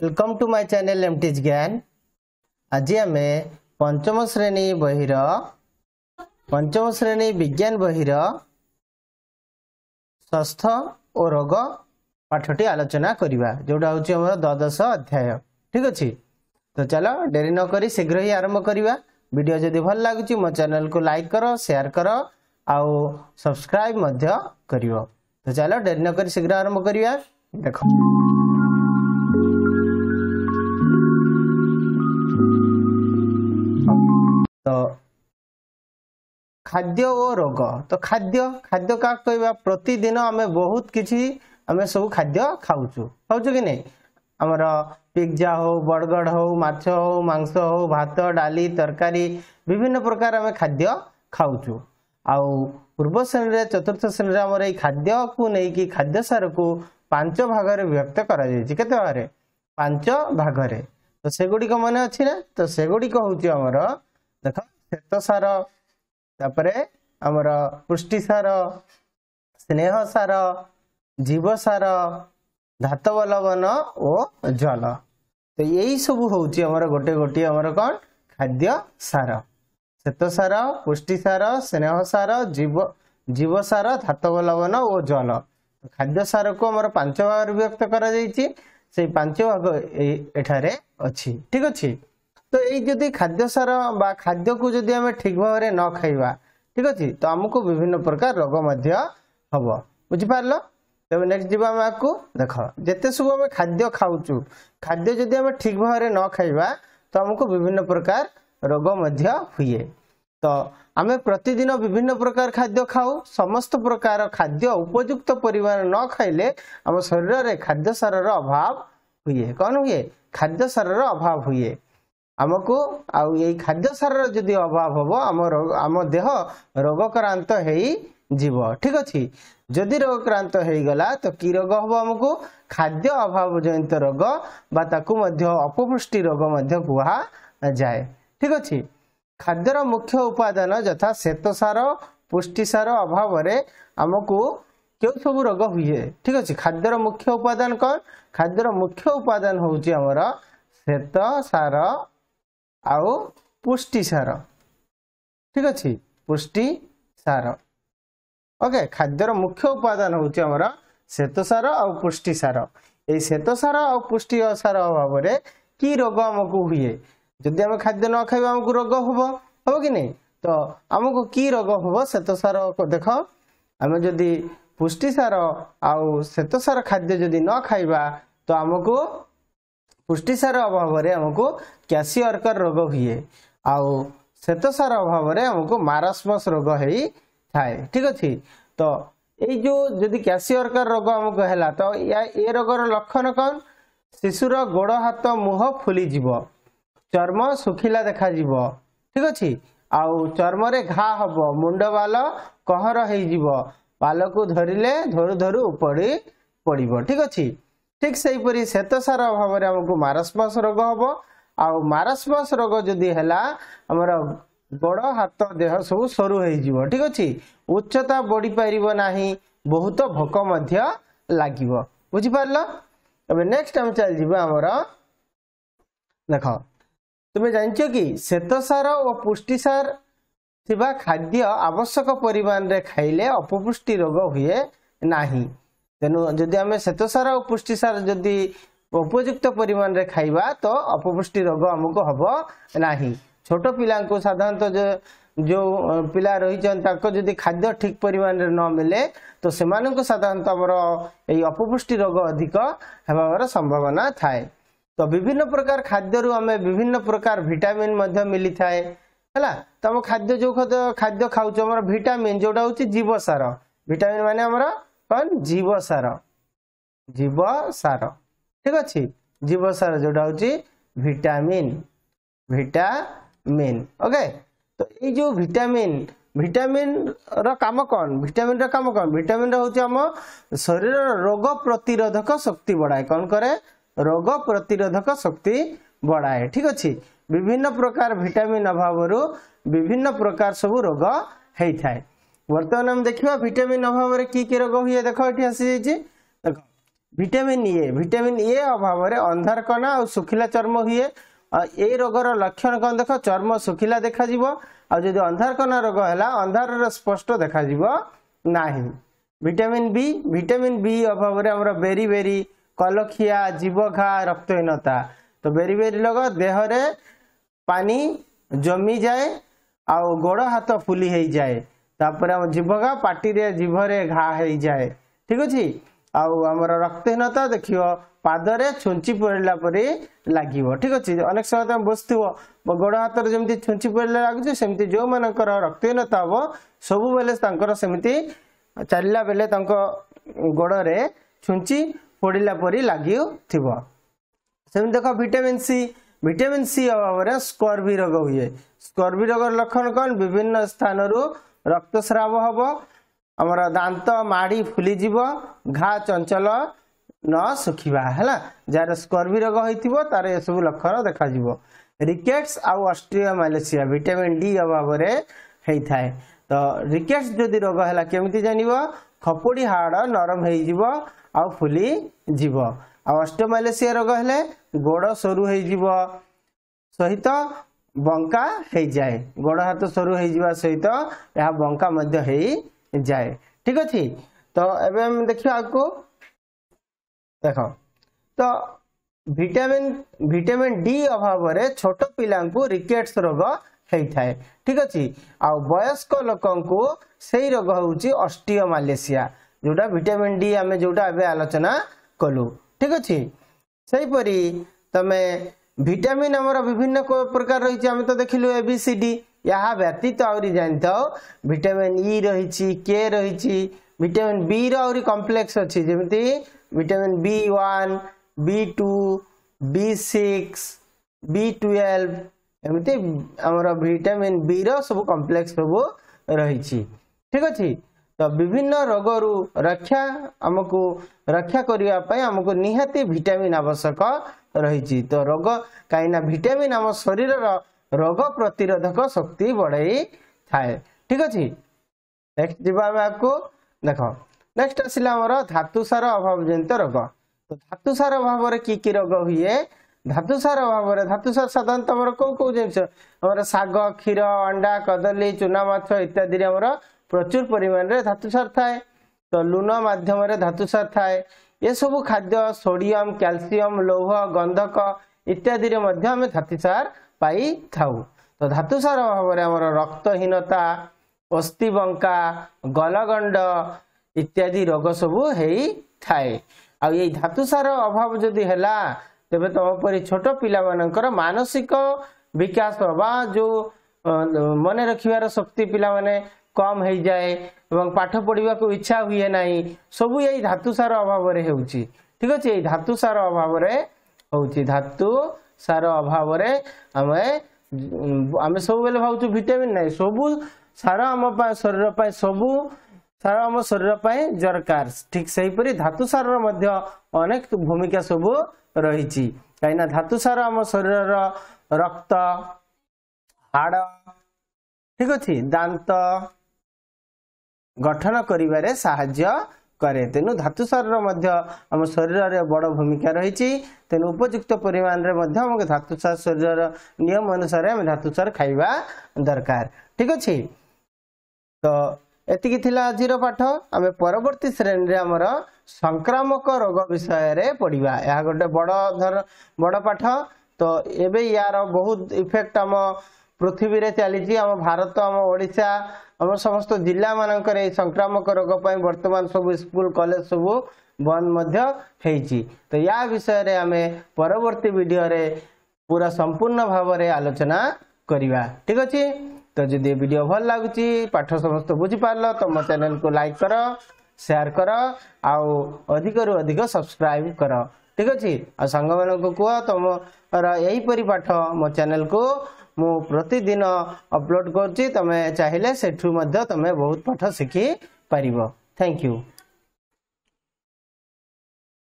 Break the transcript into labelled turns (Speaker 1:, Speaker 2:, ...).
Speaker 1: welcome to my channel M टीज ज्ञान आज आम पंचम श्रेणी बहर पंचम श्रेणी विज्ञान बहर स्वास्थ्य और रोग पाठटी आलोचना करने जो हूँ अध्याय ठीक अच्छे तो चलो डेरी नक शीघ्र ही आरंभ करवा भिड जदि भल लगुच मो चेल को लाइक करो, शेयर करो, आउ सब्सक्राइब कर तो चलो डेरी नक शीघ्र आरंभ कर देख तो, खाद्य और रोग तो खाद्य खाद्य क्या तो कह प्रतिदिन आम बहुत किसी आम सब खाद्य खाऊ खाऊ कि नहीं आमर पिज्जा हो बर्गर हो मछ हो मंस हो भात डाली तरकारी विभिन्न प्रकार आम खाद्य खाऊ ପୂର୍ବ ଶ୍ରେଣୀରେ ଚତୁର୍ଥ ଶ୍ରେଣୀରେ ଆମର ଏଇ ଖାଦ୍ୟକୁ ନେଇକି ଖାଦ୍ୟ ସାରକୁ ପାଞ୍ଚ ଭାଗରେ ବିଭକ୍ତ କରାଯାଇଛି କେତେ ଭାଗରେ ପାଞ୍ଚ ଭାଗରେ ତ ସେଗୁଡ଼ିକ ମନେ ଅଛି ନା ତ ସେଗୁଡ଼ିକ ହେଉଛି ଆମର ଦେଖ ସାର ତାପରେ ଆମର ପୁଷ୍ଟିସାର ସ୍ନେହ ସାର ଜୀବସାର ଧାତବ ଲବଣ ଓ ଜଳ ତ ଏଇସବୁ ହେଉଛି ଆମର ଗୋଟେ ଗୋଟିଏ ଆମର କ'ଣ ଖାଦ୍ୟ ସାର ଶ୍ୱେତସାର ପୁଷ୍ଟିସାର ସ୍ନେହ ସାର ଜୀବ ସାର ଧାତବ ଲବଣ ଓ ଜନ ଖାଦ୍ୟ ସାରକୁ ଆମର ପାଞ୍ଚ ଭାଗରେ ବିଭକ୍ତ କରାଯାଇଛି ସେଇ ପାଞ୍ଚ ଭାଗ ଏଇ ଏଠାରେ ଅଛି ଠିକ ଅଛି ତ ଏଇ ଯଦି ଖାଦ୍ୟ ସାର ବା ଖାଦ୍ୟକୁ ଯଦି ଆମେ ଠିକ ଭାବରେ ନ ଖାଇବା ଠିକ ଅଛି ତ ଆମକୁ ବିଭିନ୍ନ ପ୍ରକାର ରୋଗ ମଧ୍ୟ ହବ ବୁଝିପାରିଲ ତେବେ ନେକ୍ସଟ ଯିବା ଆମେ ଆକୁ ଦେଖ ଯେତେ ସବୁ ଆମେ ଖାଦ୍ୟ ଖାଉଛୁ ଖାଦ୍ୟ ଯଦି ଆମେ ଠିକ ଭାବରେ ନ ଖାଇବା ତ ଆମକୁ ବିଭିନ୍ନ ପ୍ରକାର ରୋଗ ମଧ୍ୟ ହୁଏ ତ ଆମେ ପ୍ରତିଦିନ ବିଭିନ୍ନ ପ୍ରକାର ଖାଦ୍ୟ ଖାଉ ସମସ୍ତ ପ୍ରକାର ଖାଦ୍ୟ ଉପଯୁକ୍ତ ପରିମାଣ ନ ଖାଇଲେ ଆମ ଶରୀରରେ ଖାଦ୍ୟସାରର ଅଭାବ ହୁଏ କ'ଣ ହୁଏ ଖାଦ୍ୟସାରର ଅଭାବ ହୁଏ ଆମକୁ ଆଉ ଏଇ ଖାଦ୍ୟସାରର ଯଦି ଅଭାବ ହବ ଆମ ଆମ ଦେହ ରୋଗକ୍ରାନ୍ତ ହେଇଯିବ ଠିକ ଅଛି ଯଦି ରୋଗକ୍ରାନ୍ତ ହେଇଗଲା ତ କି ରୋଗ ହବ ଆମକୁ ଖାଦ୍ୟ ଅଭାବ ଜନିତ ରୋଗ ବା ତାକୁ ମଧ୍ୟ ଅପପୃଷ୍ଟି ରୋଗ ମଧ୍ୟ କୁହାଯାଏ ଠିକ ଅଛି ଖାଦ୍ୟର ମୁଖ୍ୟ ଉପାଦାନ ଯଥା ଶ୍ୱେତସାର ପୁଷ୍ଟିସାର ଅଭାବରେ ଆମକୁ କେଉଁ ସବୁ ରୋଗ ହୁଏ ଠିକ ଅଛି ଖାଦ୍ୟର ମୁଖ୍ୟ ଉପାଦାନ କ'ଣ ଖାଦ୍ୟର ମୁଖ୍ୟ ଉପାଦାନ ହେଉଛି ଆମର ଶ୍ୱେତସାର ଆଉ ପୁଷ୍ଟିସାର ଠିକ ଅଛି ପୁଷ୍ଟିସାର ଓକେ ଖାଦ୍ୟର ମୁଖ୍ୟ ଉପାଦାନ ହେଉଛି ଆମର ଶ୍ୱେତସାର ଆଉ ପୁଷ୍ଟିସାର ଏଇ ଶ୍ୱେତସାର ଆଉ ପୁଷ୍ଟିସାର ଅଭାବରେ କି ରୋଗ ଆମକୁ ହୁଏ ଯଦି ଆମେ ଖାଦ୍ୟ ନ ଖାଇବା ଆମକୁ ରୋଗ ହବ ହବ କି ନାହିଁ ତ ଆମକୁ କି ରୋଗ ହବ ଶ୍ଵେତସାର ଦେଖ ଆମେ ଯଦି ପୁଷ୍ଟିସାର ଆଉ ଶ୍ଵେତସାର ଖାଦ୍ୟ ଯଦି ନ ଖାଇବା ତ ଆମକୁ ପୁଷ୍ଟିସାର ଅଭାବରେ ଆମକୁ କ୍ୟାସି ଅର୍କର ରୋଗ ହୁଏ ଆଉ ଶ୍ଵେତସାର ଅଭାବରେ ଆମକୁ ମାରାସ୍ମସ୍ ରୋଗ ହେଇଥାଏ ଠିକ ଅଛି ତ ଏଇ ଯୋଉ ଯଦି ଅର୍କର ରୋଗ ଆମକୁ ହେଲା ତ ଏ ରୋଗର ଲକ୍ଷଣ କ'ଣ ଶିଶୁର ଗୋଡ଼ ହାତ ମୁହଁ ଫୁଲିଯିବ ଚର୍ମ ଶୁଖିଲା ଦେଖାଯିବ ଠିକ ଅଛି ଆଉ ଚର୍ମରେ ଘା ହବ ମୁଣ୍ଡ ବାଲ କହର ହେଇଯିବ ବାଲକୁ ଧରିଲେ ଧରୁ ଧରୁ ଉପରି ପଡ଼ିବ ଠିକ ଅଛି ଠିକ ସେହିପରି ଶ୍ୱେତସାର ଅଭାବରେ ଆମକୁ ମାରସ୍ମସ୍ ରୋଗ ହବ ଆଉ ମାରସ୍ମସ୍ ରୋଗ ଯଦି ହେଲା ଆମର ଗୋଡ଼ ହାତ ଦେହ ସବୁ ସରୁ ହେଇଯିବ ଠିକ ଅଛି ଉଚ୍ଚତା ବଢ଼ିପାରିବ ନାହିଁ ବହୁତ ଭୋକ ମଧ୍ୟ ଲାଗିବ ବୁଝିପାରିଲ ଏବେ ନେକ୍ସଟ ଆମେ ଚାଲିଯିବା ଆମର ଦେଖ ତୁମେ ଜାଣିଛ କି ଶ୍ୱେତସାର ଓ ପୁଷ୍ଟିସାର ଥିବା ଖାଦ୍ୟ ଆବଶ୍ୟକ ପରିମାଣରେ ଖାଇଲେ ଅପପୁଷ୍ଟି ରୋଗ ହୁଏ ନାହିଁ ତେଣୁ ଯଦି ଆମେ ଶ୍ୱେତସାର ଓ ପୁଷ୍ଟିସାର ଯଦି ଉପଯୁକ୍ତ ପରିମାଣରେ ଖାଇବା ତ ଅପପୁଷ୍ଟି ରୋଗ ଆମକୁ ହେବ ନାହିଁ ଛୋଟ ପିଲାଙ୍କୁ ସାଧାରଣତଃ ଯେଉଁ ପିଲା ରହିଛନ୍ତି ତାଙ୍କ ଯଦି ଖାଦ୍ୟ ଠିକ୍ ପରିମାଣରେ ନ ମିଳେ ତ ସେମାନଙ୍କୁ ସାଧାରଣତଃ ଆମର ଏଇ ଅପପୁଷ୍ଟି ରୋଗ ଅଧିକ ହେବାର ସମ୍ଭାବନା ଥାଏ ତ ବିଭିନ୍ନ ପ୍ରକାର ଖାଦ୍ୟରୁ ଆମେ ବିଭିନ୍ନ ପ୍ରକାର ଭିଟାମିନ୍ ମଧ୍ୟ ମିଳିଥାଏ ହେଲା ତମ ଖାଦ୍ୟ ଯୋଉ ଖାଦ୍ୟ ଖାଉଛୁ ଆମର ଭିଟାମିନ୍ ଯୋଉଟା ହଉଛି ଜୀବସାର ଭିଟାମିନ୍ ମାନେ ଆମର କ'ଣ ଜୀବସାର ଜୀବସାର ଠିକ ଅଛି ଜୀବସାର ଯୋଉଟା ହଉଛି ଭିଟାମିନ୍ ଭିଟାମିନ୍ ଓକେ ତ ଏଇ ଯୋଉ ଭିଟାମିନ୍ ଭିଟାମିନ୍ର କାମ କ'ଣ ଭିଟାମିନ୍ର କାମ କ'ଣ ଭିଟାମିନ୍ର ହେଉଛି ଆମ ଶରୀରର ରୋଗ ପ୍ରତିରୋଧକ ଶକ୍ତି ବଢ଼ାଏ କ'ଣ କରେ রোগ প্রতিরোধক শক্তি বড়ায়ে ঠিক আছে বিভিন্ন প্রকার ভিটামিন অভাবর বিভিন্ন প্রকার সবু রোগ হয়ে থাকে বর্তমানে আমি দেখা ভিটামিন অভাবরে কি কি রোগ হুয়ে দেখ এটি আসিযাইছে দেখ ভিটামিন এ ভিটামিন এ অভাবরে অন্ধারকণা আর শুখিলা চর্ম হুয়ে এই রোগর লক্ষণ কম দেখ চর্ম শুখিলা দেখাযিব আর যদি অন্ধারকণা রোগ হল অন্ধারর স্পষ্ট দেখাযিব না ভিটামিন বি ভিটামিন বি অভাবরে আমরা বেরি বেরি কলখিয়া জীব ঘা রক্তহীনতা তো বেরি বেরি রোগ দেহরে পানি জমি যায় আও গোড় হাত ফুলি হয়ে যায় তারপরে আমার জীব ঘা পাটিরে জিভরে ঘা হয়ে যায় ঠিক আছে ଆଉ ଆମର ରକ୍ତହୀନତା ଦେଖିବ ପାଦରେ ଛୁଞ୍ଚି ପଡ଼ିଲା ପରି ଲାଗିବ ଠିକ ଅଛି ଅନେକ ସମୟ ତମେ ବସିଥିବ ଗୋଡ଼ ହାତରେ ଯେମିତି ଛୁଞ୍ଚି ପଡ଼ିଲା ଲାଗୁଛି ସେମିତି ଯେଉଁମାନଙ୍କର ରକ୍ତହୀନତା ହବ ସବୁବେଳେ ତାଙ୍କର ସେମିତି ଚାଲିଲା ବେଳେ ତାଙ୍କ ଗୋଡ଼ରେ ଛୁଞ୍ଚି ପଡ଼ିଲା ପରି ଲାଗିଥିବ ସେମିତି ଦେଖ ଭିଟାମିନ୍ ସି ଭିଟାମିନ୍ ସି ଅଭାବରେ ସ୍କର୍ବି ରୋଗ ହୁଏ ସ୍କର୍ବି ରୋଗର ଲକ୍ଷଣ କ'ଣ ବିଭିନ୍ନ ସ୍ଥାନରୁ ରକ୍ତସ୍ରାବ ହେବ ଆମର ଦାନ୍ତ ମାଢ଼ି ଫୁଲିଯିବ ଘା ଚଞ୍ଚଲ ନ ଶୁଖିବା ହେଲା ଯାହାର ସ୍କର୍ବି ରୋଗ ହୋଇଥିବ ତାର ଏସବୁ ଲକ୍ଷଣ ଦେଖାଯିବ ରିକେଟ୍ସ ଆଉ ଅଷ୍ଟ୍ରିଓ ମାଲେସିଆ ଭିଟାମିନ୍ ଡି ଅଭାବରେ ହେଇଥାଏ ତ ରିକେଟ୍ସ ଯଦି ରୋଗ ହେଲା କେମିତି ଜାଣିବ ଖପୁଡ଼ି ହାଡ଼ ନରମ ହେଇଯିବ ଆଉ ଫୁଲିଯିବ ଆଉ ଅଷ୍ଟମାଲେସିଆ ରୋଗ ହେଲେ ଗୋଡ଼ ସରୁ ହେଇଯିବ ସହିତ ବଙ୍କା ହେଇଯାଏ ଗୋଡ଼ ହାତ ସରୁ ହେଇଯିବା ସହିତ ଏହା ବଙ୍କା ମଧ୍ୟ ହେଇଯାଏ ଠିକ ଅଛି ତ ଏବେ ଆମେ ଦେଖିବା ଆଗକୁ ଦେଖ ତ ଭିଟାମିନ୍ ଭିଟାମିନ୍ ଡି ଅଭାବରେ ଛୋଟ ପିଲାଙ୍କୁ ରିକେଟ୍ସ ରୋଗ ହେଇଥାଏ ଠିକ ଅଛି ଆଉ ବୟସ୍କ ଲୋକଙ୍କୁ ସେଇ ରୋଗ ହେଉଛି ଅଷ୍ଟିଓମାଲେସିଆ ଯେଉଁଟା ଭିଟାମିନ୍ ଡି ଆମେ ଯେଉଁଟା ଏବେ ଆଲୋଚନା କଲୁ ଠିକ୍ ଅଛି ସେହିପରି ତମେ ଭିଟାମିନ୍ ଆମର ବିଭିନ୍ନ ପ୍ରକାର ରହିଛି ଆମେ ତ ଦେଖିଲୁ ଏ ବି ସି ଡି ଏହା ବ୍ୟତୀତ ଆହୁରି ଜାଣିଥାଉ ଭିଟାମିନ୍ ଇ ରହିଛି କେ ରହିଛି ଭିଟାମିନ୍ ବିର ଆହୁରି କମ୍ପ୍ଲେକ୍ସ ଅଛି ଯେମିତି vitamin B one B two B six B twelve ଏମିତି ଆମର ଭିଟାମିନ୍ ବିର ସବୁ କମ୍ପ୍ଲେକ୍ସ ସବୁ ରହିଛି ଠିକ୍ ଅଛି ତ ବିଭିନ୍ନ ରୋଗରୁ ରକ୍ଷା ଆମକୁ ରକ୍ଷା କରିବା ପାଇଁ ଆମକୁ ନିହାତି ଭିଟାମିନ୍ ଆବଶ୍ୟକ ରହିଛି ତ ରୋଗ କାହିଁକିନା ଭିଟାମିନ୍ ଆମ ଶରୀରର ରୋଗ ପ୍ରତିରୋଧକ ଶକ୍ତି ବଢ଼େଇ ଥାଏ ଠିକ ଅଛି ନେକ୍ସଟ ଯିବା ଆମେ ଆଗକୁ ଦେଖ ନେକ୍ସଟ ଆସିଲା ଆମର ଧାତୁସାର ଅଭାବଜନିତ ରୋଗ ତ ଧାତୁସାର ଅଭାବରେ କି କି ରୋଗ ହୁଏ ଧାତୁସାର ଅଭାବରେ ଧାତୁସାର ସାଧାରଣତଃ ଆମର କୋଉ କୋଉ ଜିନିଷ ଆମର ଶାଗ କ୍ଷୀର ଅଣ୍ଡା କଦଳୀ ଚୁନା ମାଛ ଇତ୍ୟାଦିରେ ଆମର প্রচুর পরিমাণে ধাতুসার থাকে তো লুণ মাধ্যমে ধাতুসার থাকে এসবু খাদ্য সোডিয়াম ক্যালসিয়াম লৌহ গন্ধক ইত্যাদি আমি ধাতুসার পাই থাকু তো ধাতুসার অভাবে আমার রক্তহীনতা অস্থিবঙ্কা গলগণ্ড ইত্যাদি রোগ সবু হয়ে থাকে ଆଉ ଏଇ ଧାତୁସାର ଅଭାବ ଯଦି ହେଲା ତେବେ ତମ ପରି ଛୋଟ ପିଲାମାନଙ୍କର ମାନସିକ ବିକାଶ ବା ଯୋଉ ମନେ ରଖିବାର ଶକ୍ତି ପିଲାମାନେ କମ୍ ହେଇଯାଏ ଏବଂ ପାଠ ପଢ଼ିବାକୁ ଇଚ୍ଛା ହୁଏ ନାହିଁ ସବୁ ଏଇ ଧାତୁ ସାର ଅଭାବରେ ହେଉଛି ଠିକ ଅଛି ଏଇ ଧାତୁ ସାର ଅଭାବରେ ହେଉଛି ଧାତୁ ସାର ଅଭାବରେ ଆମେ ଆମେ ସବୁବେଳେ ଭାବୁଛୁ ଭିଟାମିନ୍ ନାହିଁ ସବୁ ସାର ଆମ ପାଇଁ ଶରୀର ପାଇଁ ସବୁ ସାର ଆମ ଶରୀର ପାଇଁ ଦରକାର ଠିକ ସେହିପରି ଧାତୁ ସାରର ମଧ୍ୟ ଅନେକ ଭୂମିକା ସବୁ ରହିଛି କାହିଁକିନା ଧାତୁ ସାର ଆମ ଶରୀରର ରକ୍ତ ହାଡ଼ ଠିକ ଅଛି ଦାନ୍ତ ଗଠନ କରିବାରେ ସାହାଯ୍ୟ କରେ ତେଣୁ ଧାତୁ ସାରର ମଧ୍ୟ ଆମ ଶରୀରରେ ବଡ଼ ଭୂମିକା ରହିଛି ତେଣୁ ଉପଯୁକ୍ତ ପରିମାଣରେ ମଧ୍ୟ ଆମକୁ ଧାତୁସାର ଶରୀରର ନିୟମ ଅନୁସାରେ ଆମେ ଧାତୁସାର ଖାଇବା ଦରକାର ଠିକ ଅଛି ତ ଏତିକି ଥିଲା ଆଜିର ପାଠ ଆମେ ପରବର୍ତ୍ତୀ ଶ୍ରେଣୀରେ ଆମର ସଂକ୍ରାମକ ରୋଗ ବିଷୟରେ ପଢ଼ିବା ଏହା ଗୋଟେ ବଡ଼ ବଡ଼ ପାଠ ତ ଏବେ ୟାର ବହୁତ ଇଫେକ୍ଟ ଆମ ପୃଥିବୀରେ ଚାଲିଛି ଆମ ଭାରତ ଆମ ଓଡ଼ିଶା ଆମ ସମସ୍ତ ଜିଲ୍ଲା ମାନଙ୍କରେ ଏଇ ସଂକ୍ରାମକ ରୋଗ ପାଇଁ ବର୍ତ୍ତମାନ ସବୁ ସ୍କୁଲ କଲେଜ ସବୁ ବନ୍ଦ ମଧ୍ୟ ହେଇଛି ତ ୟା ବିଷୟରେ ଆମେ ପରବର୍ତ୍ତୀ ଭିଡ଼ିଓରେ ପୁରା ସମ୍ପୂର୍ଣ୍ଣ ଭାବରେ ଆଲୋଚନା କରିବା ଠିକ ଅଛି ତ ଯଦି ଏ ଭିଡ଼ିଓ ଭଲ ଲାଗୁଛି ପାଠ ସମସ୍ତେ ବୁଝିପାରିଲ ତମ ଚ୍ୟାନେଲକୁ ଲାଇକ୍ କର ସେୟାର କର ଆଉ ଅଧିକରୁ ଅଧିକ ସବସ୍କ୍ରାଇବ୍ କର ଠିକ ଅଛି ଆଉ ସାଙ୍ଗମାନଙ୍କୁ କୁହ ତମର ଏହିପରି ପାଠ ମୋ ଚ୍ୟାନେଲକୁ मुदिन अपलोड करमें चाहिए से तुम बहुत पाठ शिखिपार थैंक यू